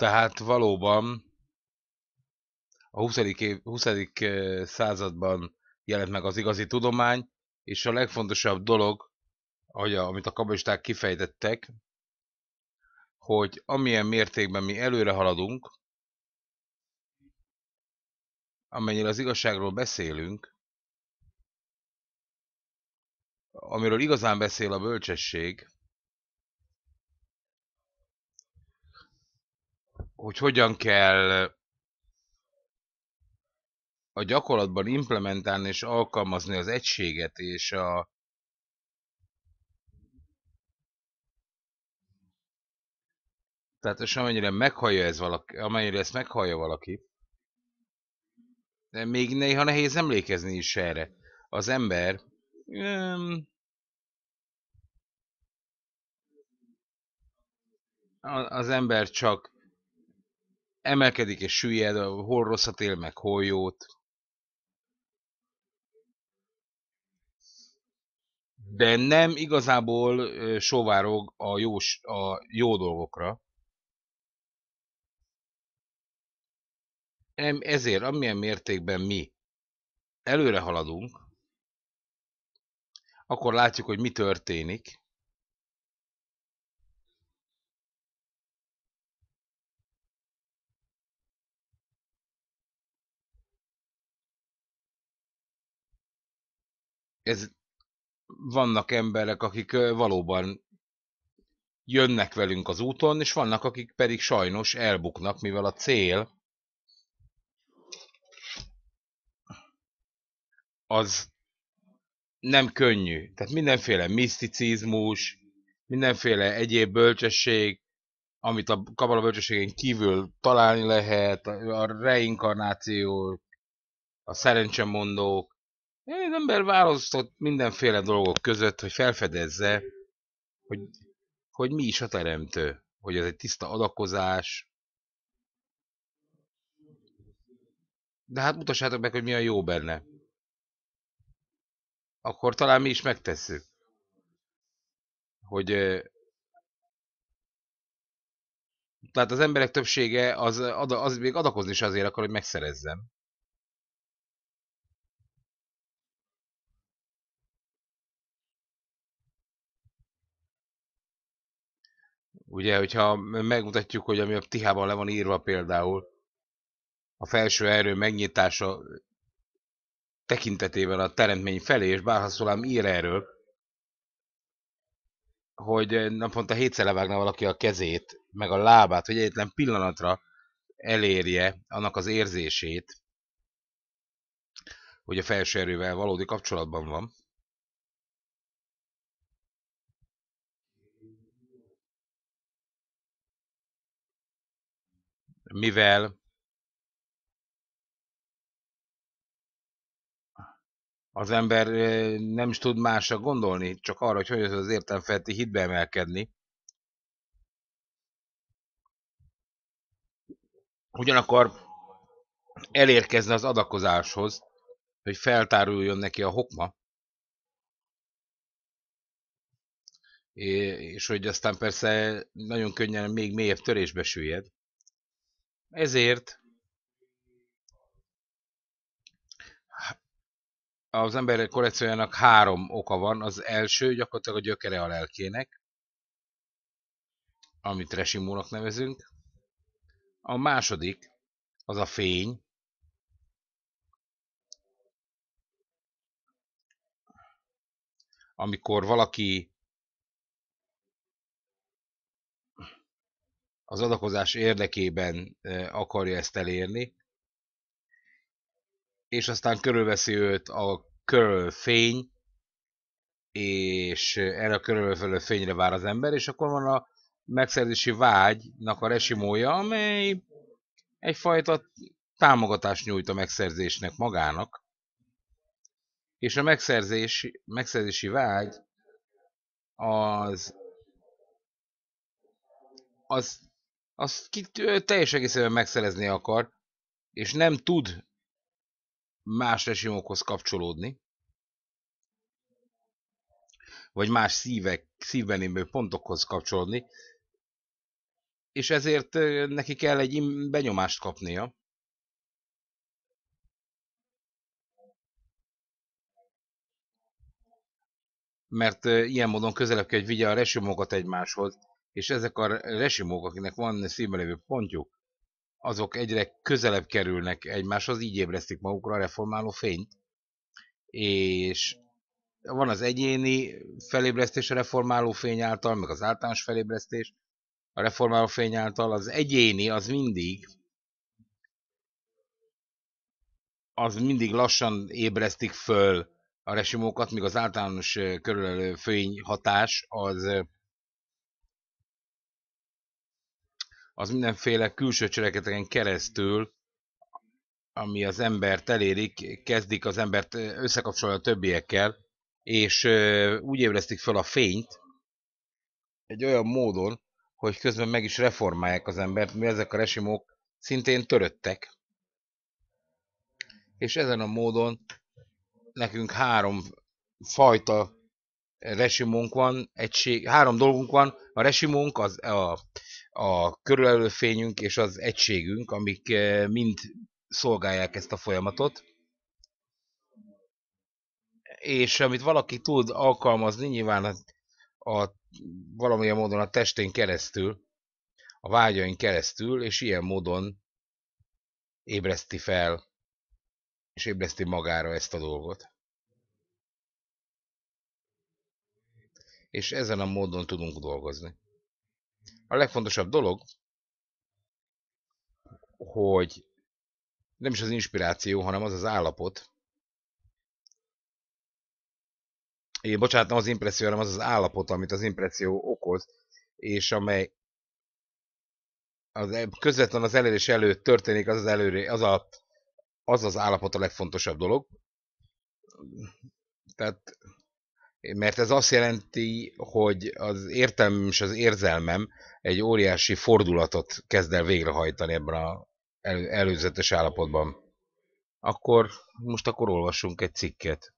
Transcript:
Tehát valóban a 20. Év, 20. században jelent meg az igazi tudomány, és a legfontosabb dolog, ahogy a, amit a kabalisták kifejtettek, hogy amilyen mértékben mi előre haladunk, amennyire az igazságról beszélünk, amiről igazán beszél a bölcsesség, hogy hogyan kell a gyakorlatban implementálni és alkalmazni az egységet és a Tehát és amennyire meghallja ez valaki, amennyire ezt meghallja valaki, de még néha nehéz emlékezni is erre. Az ember um, az ember csak emelkedik és süllyed, hol rosszat él, meg hol jót. De nem igazából sovárog a jó, a jó dolgokra. Ezért, amilyen mértékben mi előre haladunk, akkor látjuk, hogy mi történik, ez vannak emberek, akik valóban jönnek velünk az úton, és vannak, akik pedig sajnos elbuknak, mivel a cél az nem könnyű. Tehát mindenféle miszticizmus, mindenféle egyéb bölcsesség, amit a kabala bölcsességén kívül találni lehet, a reinkarnáció, a szerencsemondók, az ember választott mindenféle dolgok között, hogy felfedezze, hogy, hogy mi is a teremtő, hogy ez egy tiszta adakozás. De hát mutassátok meg, hogy mi a jó benne. Akkor talán mi is megtesszük. Hogy tehát az emberek többsége az, az még adakozni is azért akar, hogy megszerezzem. Ugye, hogyha megmutatjuk, hogy ami a Tihában le van írva például, a felső erő megnyitása tekintetében a teremtmény felé, és szólám ír erről, hogy naponta hétszer levágna valaki a kezét, meg a lábát, hogy egyetlen pillanatra elérje annak az érzését, hogy a felső erővel valódi kapcsolatban van. mivel az ember nem is tud másra gondolni, csak arra, hogy hogy az értelmfeletti hitbe emelkedni. Ugyanakkor elérkezne az adakozáshoz, hogy feltáruljon neki a hokma, és hogy aztán persze nagyon könnyen még mélyebb törésbe süllyed. Ezért az ember korrekciójának három oka van. Az első gyakorlatilag a gyökere a lelkének, amit resimónak nevezünk. A második az a fény, amikor valaki az adakozás érdekében akarja ezt elérni, és aztán körülveszi őt a körül fény, és erre a körülfelő fényre vár az ember, és akkor van a megszerzési vágynak a resimója, amely egyfajta támogatást nyújt a megszerzésnek magának, és a megszerzés, megszerzési vágy az, az azt ki, teljes egészében megszerezni akar, és nem tud más rezsimokhoz kapcsolódni, vagy más szívek, szívben pontokhoz kapcsolódni, és ezért neki kell egy benyomást kapnia. Mert ilyen módon közelebb kell, hogy vigye a rezsimokat egymáshoz, és ezek a resimók, akinek van színbelévő pontjuk, azok egyre közelebb kerülnek egymáshoz, így ébresztik magukra a reformáló fényt, és van az egyéni felébresztés a reformáló fény által, meg az általános felébresztés a reformáló fény által, az egyéni az mindig az mindig lassan ébresztik föl a resimókat, míg az általános körülelő fény hatás az az mindenféle külső cselekedeteken keresztül, ami az embert elérik, kezdik az embert összekapcsolni a többiekkel, és úgy ébresztik fel a fényt, egy olyan módon, hogy közben meg is reformálják az embert, mi ezek a resimók szintén töröttek. És ezen a módon nekünk három fajta resimónk van, egység, három dolgunk van, a resimónk, az, a a körülelő fényünk és az egységünk, amik eh, mind szolgálják ezt a folyamatot. És amit valaki tud alkalmazni, nyilván a, hát a, valamilyen módon a testén keresztül, a vágyain keresztül, és ilyen módon ébreszti fel, és ébreszti magára ezt a dolgot. És ezen a módon tudunk dolgozni a legfontosabb dolog, hogy nem is az inspiráció, hanem az az állapot. Én bocsánat, nem az impresszió, hanem az az állapot, amit az impresszió okoz, és amely az, e, közvetlen az elérés előtt történik, az az, előre, az, a, az az állapot a legfontosabb dolog. Tehát mert ez azt jelenti, hogy az értelmem és az érzelmem egy óriási fordulatot kezd el végrehajtani ebben az elő, előzetes állapotban. Akkor most akkor olvassunk egy cikket.